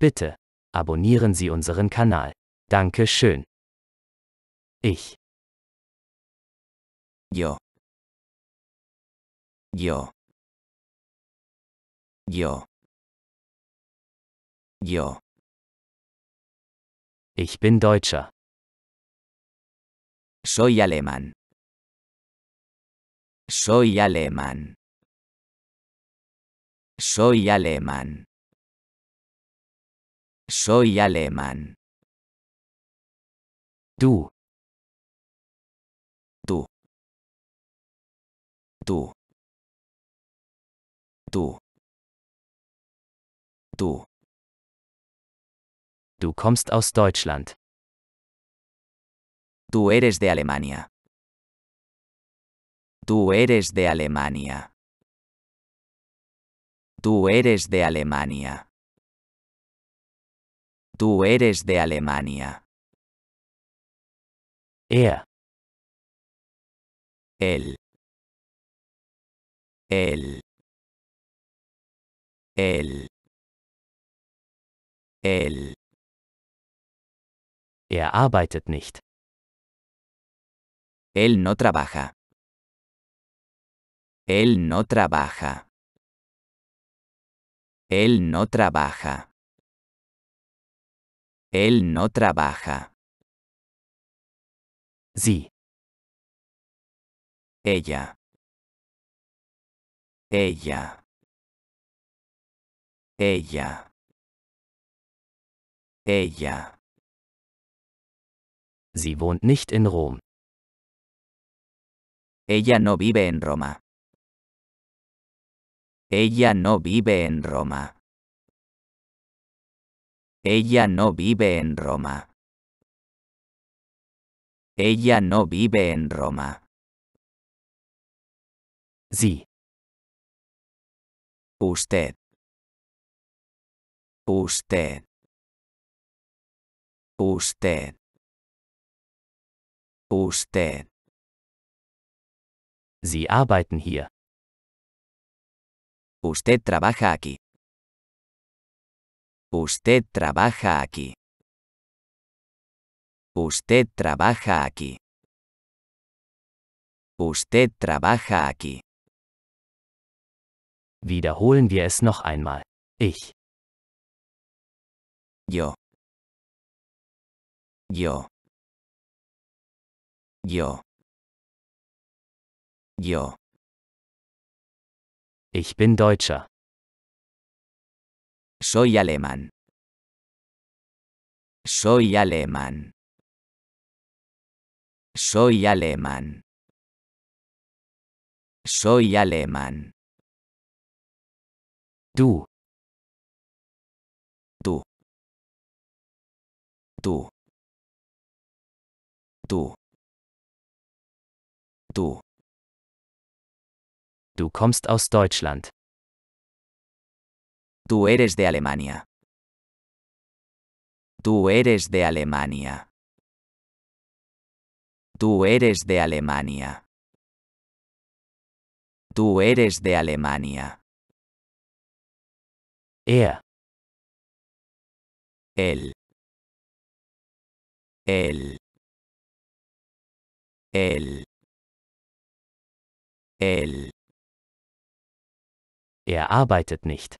Bitte abonnieren Sie unseren Kanal. Danke schön. Ich. Yo. Yo. Yo. Yo. Ich bin Deutscher. Soy alemán. Soy alemán. Soy alemán. Soy alemán. Tú. Tú. Tú. Tú. Du. Du kommst aus Deutschland. Tú eres de Alemania. Tú eres de Alemania. Tú eres de Alemania. Tú eres de Alemania. Él. Él. Él. Él. Er nicht. Él no trabaja. Él no trabaja. Él no trabaja. Él no trabaja. Sí. Ella. Ella. Ella. Ella. Sie wohnt nicht in Rom. Ella no vive en Roma. Ella no vive en Roma. Ella no vive en Roma. Ella no vive en Roma. Sí. Usted. Usted. Usted. Usted. Sie arbeiten hier. Usted trabaja aquí. Usted trabaja aquí. Usted trabaja aquí. Usted trabaja aquí. Wiederholen wir es noch einmal. Ich. Yo. Yo. Yo. Yo. Ich bin Deutscher. Soy alemán. Soy alemán. Soy alemán. Soy alemán. Du. Du. Du. Du. Du. Du kommst aus Deutschland. Tú eres de Alemania. Tú eres de Alemania. Tú eres de Alemania. Tú eres de Alemania. Er. Él. Él. Él. Él. Er arbeitet nicht.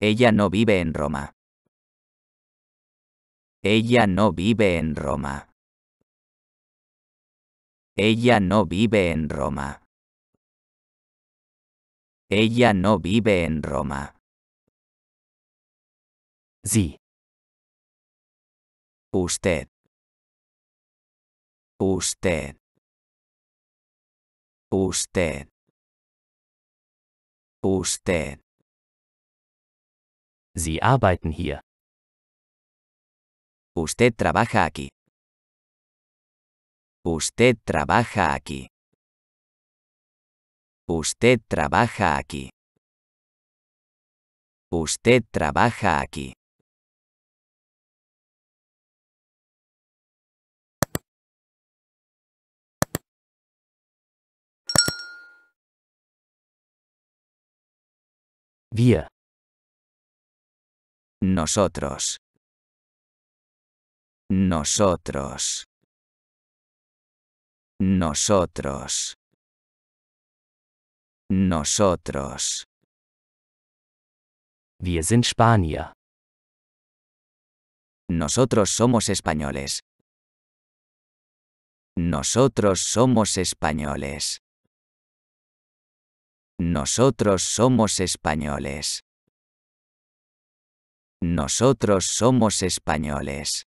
Ella no vive en Roma. Ella no vive en Roma. Ella no vive en Roma. Ella no vive en Roma. Sí, Usted. Usted. Usted. Usted. Sie arbeiten hier. Usted trabaja aquí. Usted trabaja aquí. Usted trabaja aquí. Usted trabaja aquí. Wir. Nosotros. Nosotros. Nosotros. Nosotros. Wir sind Nosotros somos españoles. Nosotros somos españoles. Nosotros somos españoles. Nosotros somos españoles.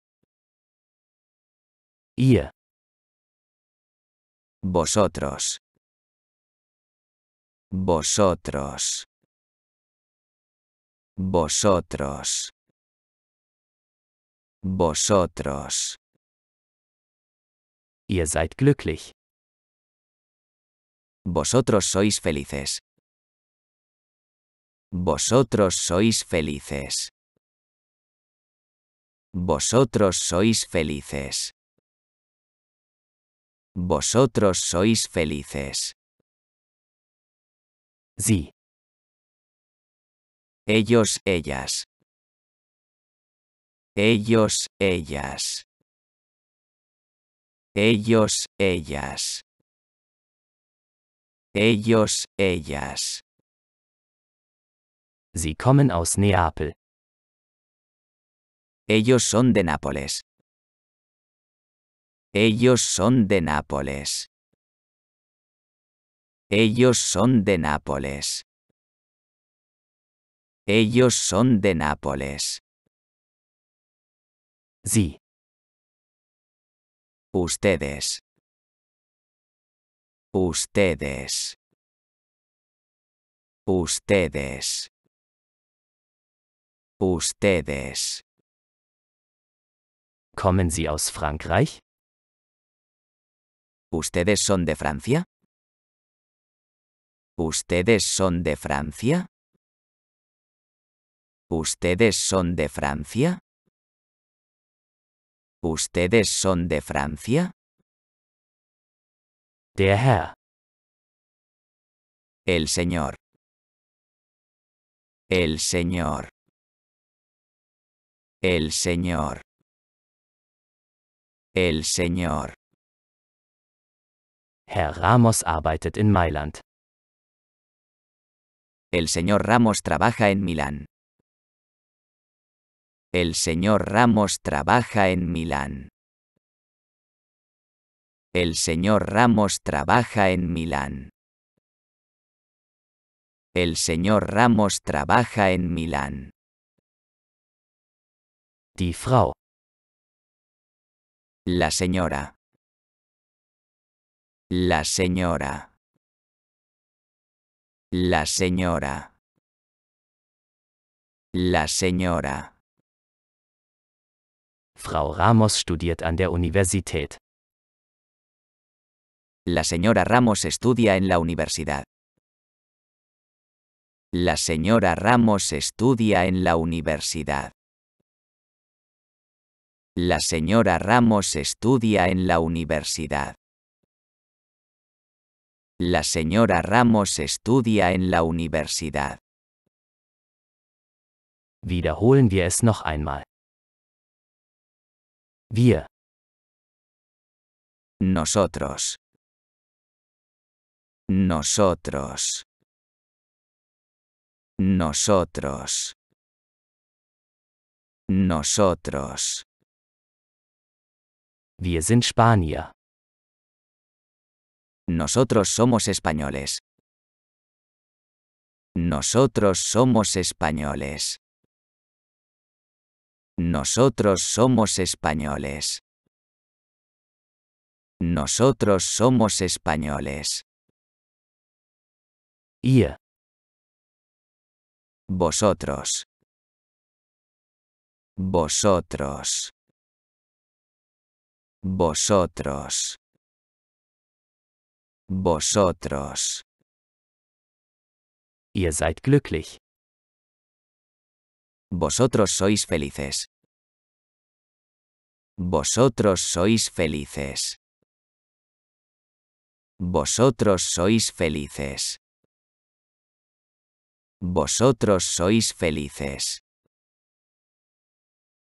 Ihr. Vosotros. Vosotros. Vosotros. Vosotros. Ihr seid glücklich. Vosotros sois felices. Vosotros sois felices. Vosotros sois felices. Vosotros sois felices. Sí. Ellos, ellas. Ellos, ellas. Ellos, ellas. Ellos, ellas. Sie kommen aus Neapel. Ellos son de Nápoles. Ellos son de Nápoles. Ellos son de Nápoles. Ellos son de Nápoles. Sí. Ustedes. Ustedes. Ustedes. Ustedes. Kommen Sie aus Frankreich? ¿Ustedes son de Francia? ¿Ustedes son de Francia? ¿Ustedes son de Francia? ¿Ustedes son de Francia? Herr. El señor. El señor. El señor. El Señor. Herr Ramos arbeitet in Mailand. El señor Ramos trabaja en Milán. El señor Ramos trabaja en Milán. El señor Ramos trabaja en Milán. El señor Ramos trabaja en Milán. Die Frau la señora. La señora. La señora. La señora. Frau Ramos studiert an der Universität. La señora Ramos estudia en la universidad. La señora Ramos estudia en la universidad. La señora Ramos estudia en la universidad. La señora Ramos estudia en la universidad. Wiederholen wir es noch einmal. Wir. Nosotros. Nosotros. Nosotros. Nosotros. Wir sind Nosotros somos españoles. Nosotros somos españoles. Nosotros somos españoles. Nosotros somos españoles. Ihr. Vosotros. Vosotros vosotros, vosotros. Ihr seid glücklich. Vosotros sois felices. Vosotros sois felices. Vosotros sois felices. Vosotros sois felices.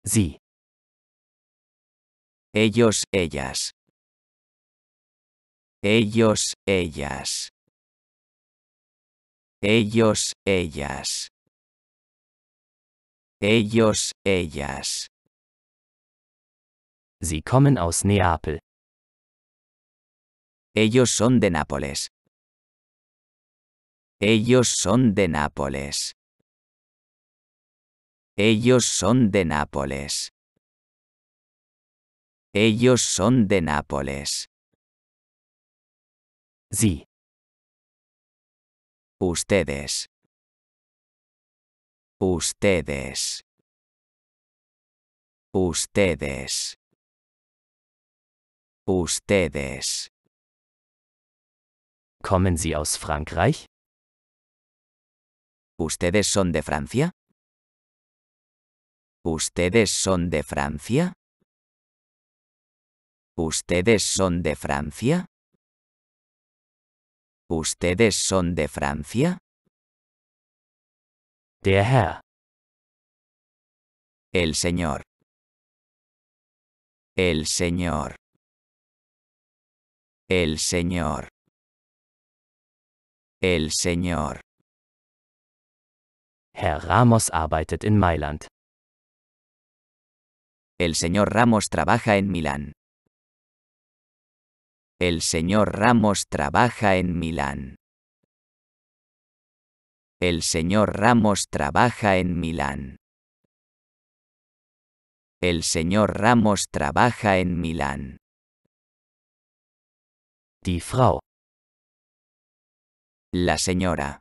sí ellos, ellas. Ellos, ellas. Ellos, ellas. Ellos, ellas. Sie kommen aus Neapel. Ellos son de Nápoles. Ellos son de Nápoles. Ellos son de Nápoles. Ellos son de Nápoles. Sí. Ustedes. Ustedes. Ustedes. Ustedes. Kommen Sie aus Frankreich? ¿Ustedes son de Francia? ¿Ustedes son de Francia? ¿Ustedes son de Francia? ¿Ustedes son de Francia? De er Herr. El señor. El señor. El señor. El señor. Herr Ramos arbeitet en Mailand. El señor Ramos trabaja en Milán. El señor Ramos trabaja en Milán. El señor Ramos trabaja en Milán. El señor Ramos trabaja en Milán. Die La señora.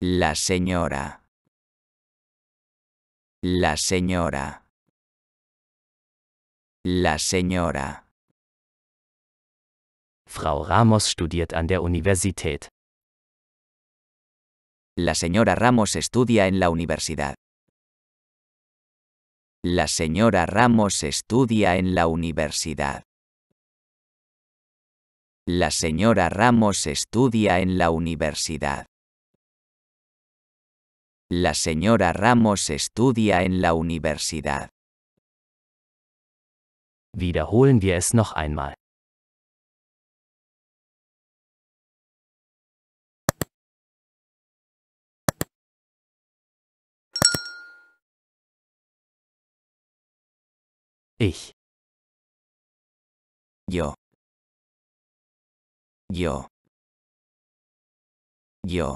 La señora. La señora. La señora. Frau Ramos studiert an der Universität. La señora Ramos estudia en la universidad. La señora Ramos estudia en la universidad. La señora Ramos estudia en la universidad. La señora Ramos estudia en la universidad. Wiederholen wir es noch einmal. Ich. Yo. Yo. Yo.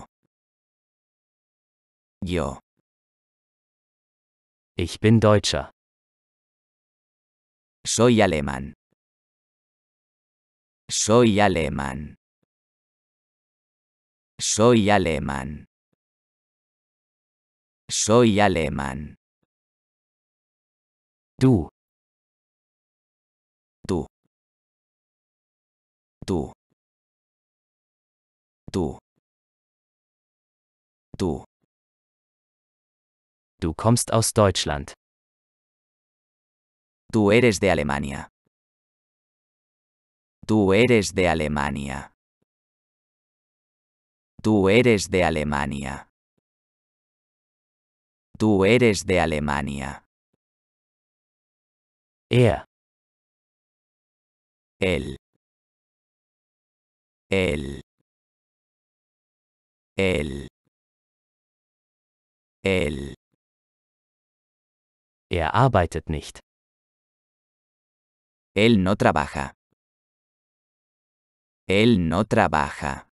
Yo. Ich bin Deutscher. Soy alemán. Soy alemán. Soy alemán. Soy alemán. Du. tú, tú, tú. Du kommst aus Deutschland. Tú eres de Alemania. Tú eres de Alemania. Tú eres de Alemania. Tú eres de Alemania. Er. Él el el el Er arbeitet nicht. Él no trabaja. Él no trabaja.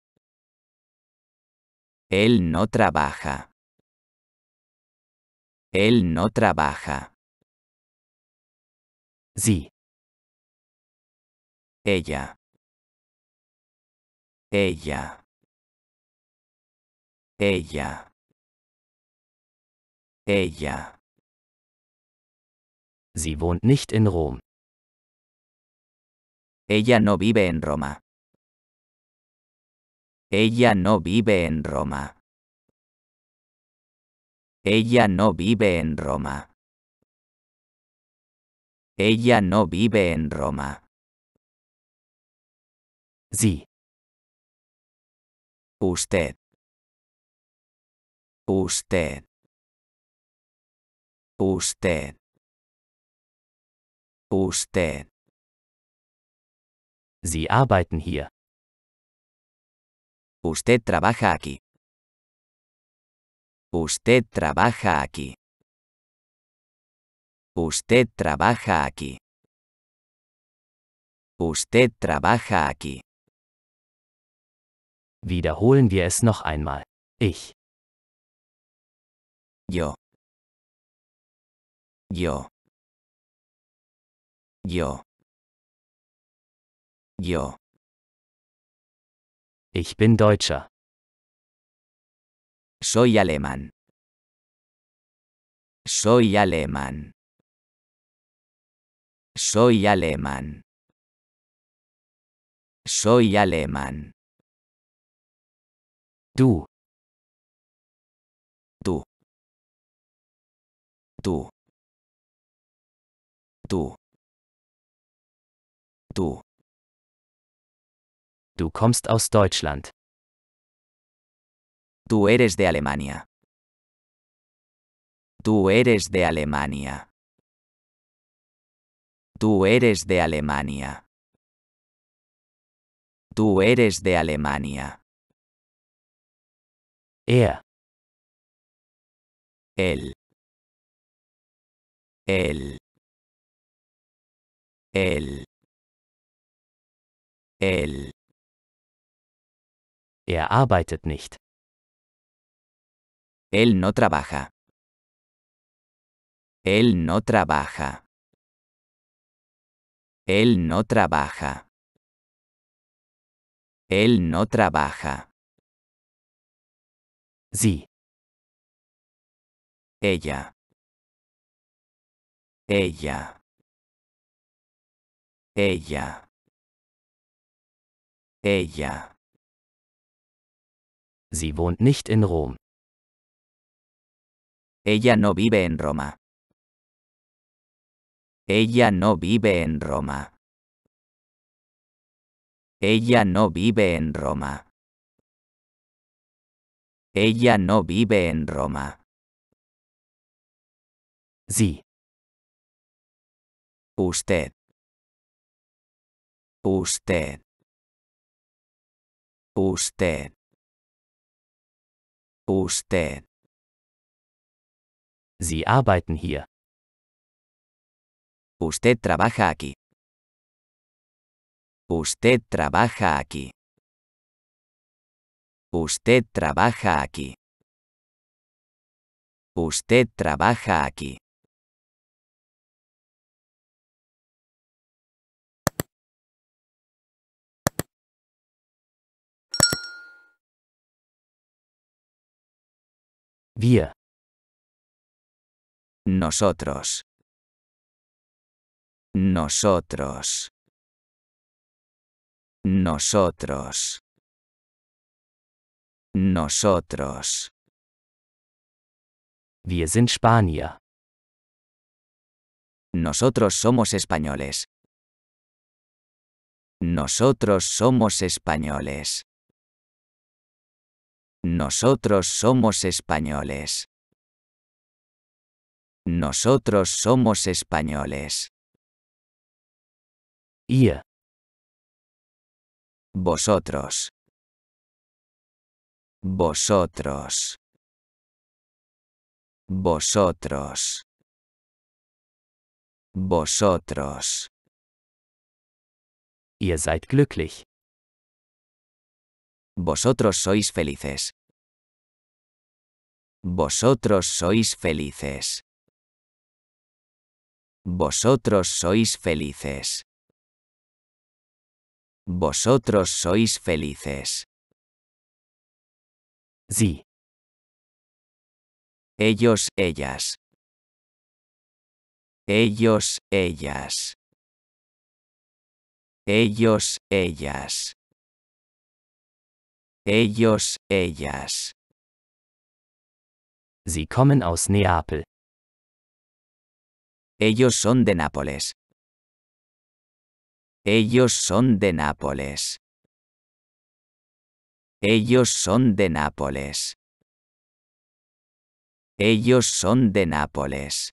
Él no trabaja. Él no trabaja. Sí. Ella. Ella. Ella. Ella. Sie wohnt nicht in Rom. Ella no vive en Roma. Ella no vive en Roma. Ella no vive en Roma. Ella no vive en Roma. Sie. Usted. Usted. Usted. Usted. Sie arbeiten hier. Usted trabaja aquí. Usted trabaja aquí. Usted trabaja aquí. Usted trabaja aquí. Wiederholen wir es noch einmal. Ich. Yo. Yo. Yo. Yo. Ich bin Deutscher. Soy alemán. Soy alemán. Soy alemán. Soy alemán. Tú. Tú. Tú. Tú. Tú. Du kommst aus Deutschland. Tú eres de Alemania. Tú eres de Alemania. Tú eres de Alemania. Tú eres de Alemania. Er. El. El. El. El. Er arbeitet nicht. Él no trabaja. Él no trabaja. Él no trabaja. Él no trabaja. Sie. Ella. Ella. Ella. Ella. Sie wohnt nicht in Rom. Ella no vive en Roma. Ella no vive en Roma. Ella no vive en Roma. Ella no vive en Roma. Sí. Usted. Usted. Usted. Usted. Sie arbeiten hier. Usted trabaja aquí. Usted trabaja aquí. Usted trabaja aquí. Usted trabaja aquí. Wir. Nosotros. Nosotros. Nosotros. Nosotros. Wir sind Spanier. Nosotros somos españoles. Nosotros somos españoles. Nosotros somos españoles. Nosotros somos españoles. Ihr. Vosotros vosotros, vosotros, vosotros. Ihr seid glücklich. Vosotros sois felices. Vosotros sois felices. Vosotros sois felices. Vosotros sois felices. Sie. Ellos, ellas. Ellos, ellas. Ellos, ellas. Ellos, ellas. Sie kommen aus Neapel. Ellos son de Nápoles. Ellos son de Nápoles. Ellos son de Nápoles. Ellos son de Nápoles.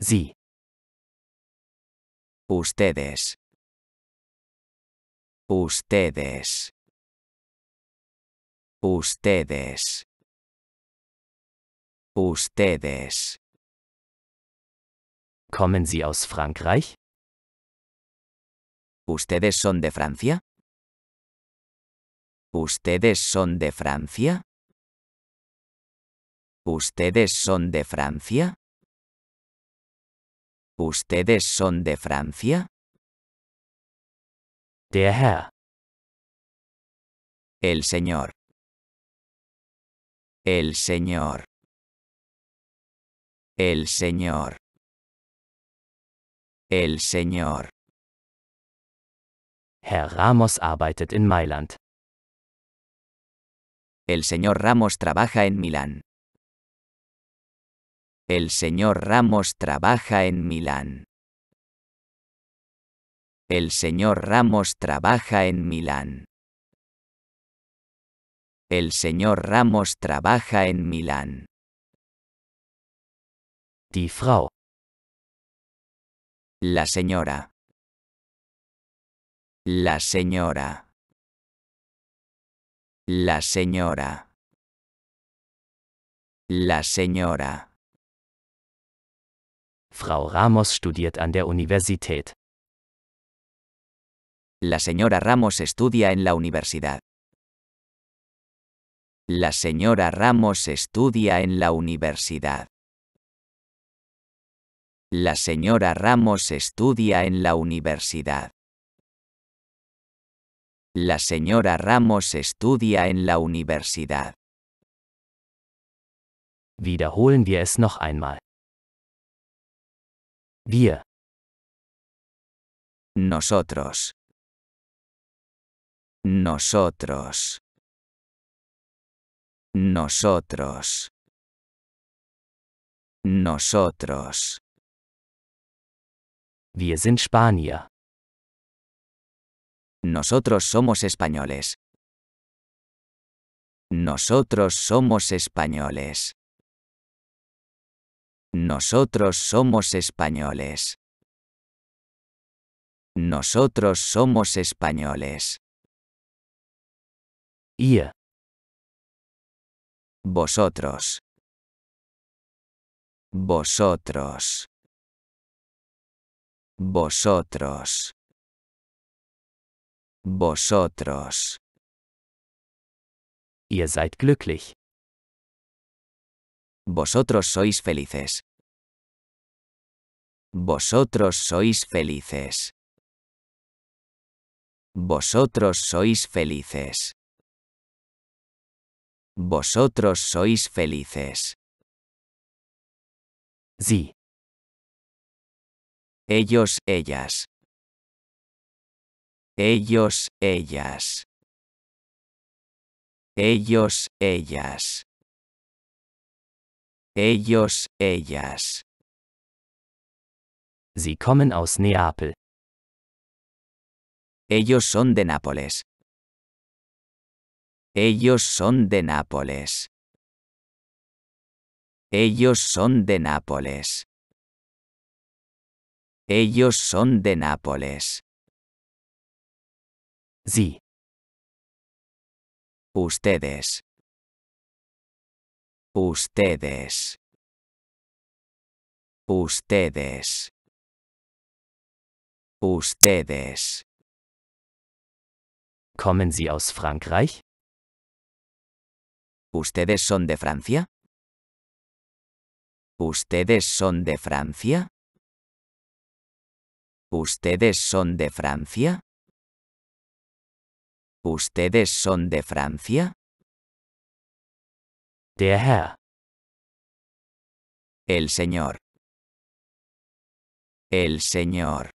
Sí. Ustedes. Ustedes. Ustedes. Ustedes. Kommen Sie aus Frankreich? ¿Ustedes son de Francia? ¿Ustedes son de Francia? ¿Ustedes son de Francia? ¿Ustedes son de Francia? Der El señor. El señor. El señor. El señor. Herr Ramos arbeitet in Mailand. El señor Ramos trabaja en Milán. El señor Ramos trabaja en Milán. El señor Ramos trabaja en Milán. El señor Ramos trabaja en Milán. Die La señora. La señora. La señora. La señora. Frau Ramos studiert an der Universität. La señora Ramos estudia en la universidad. La señora Ramos estudia en la universidad. La señora Ramos estudia en la universidad. La señora Ramos estudia en la universidad. Wiederholen wir es noch einmal. Nosotros. Nosotros. Nosotros. Nosotros. Wir sind Spanier. Nosotros somos españoles. Nosotros somos españoles. Nosotros somos españoles. Nosotros somos españoles. Vosotros. Vosotros. Vosotros. Vosotros. Ihr seid glücklich. Vosotros sois felices. Vosotros sois felices. Vosotros sois felices. Vosotros sois felices. Sí. Ellos, ellas. Ellos, ellas. Ellos, ellas. Ellos, ellas. Sie kommen aus Neapel. Ellos son de Nápoles. Ellos son de Nápoles. Ellos son de Nápoles. Ellos son de Nápoles. Sí. Ustedes. Ustedes. Ustedes. Ustedes. Sie aus Frankreich? ¿Ustedes son de Francia? ¿Ustedes son de Francia? ¿Ustedes son de Francia? ¿Ustedes son de Francia? De er Herr. El señor. El señor.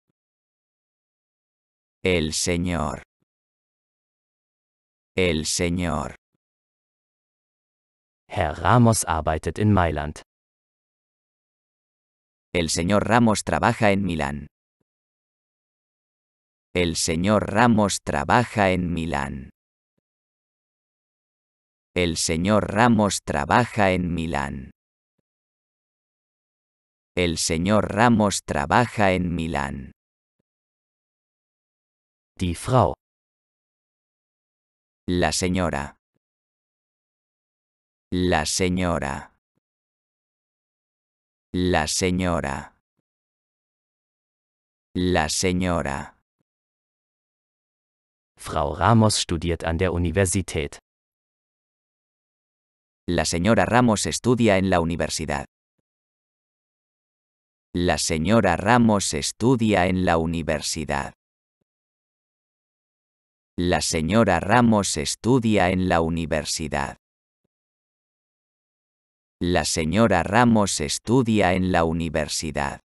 El señor. El señor. Herr Ramos arbeitet in Mailand. El señor Ramos trabaja en Milán. El señor Ramos trabaja en Milán. El señor Ramos trabaja en Milán. El señor Ramos trabaja en Milán. Die La señora. La señora. La señora. La señora. La señora Ramos estudia en la universidad. La señora Ramos estudia en la universidad. La señora Ramos estudia en la universidad. La señora Ramos estudia en la universidad.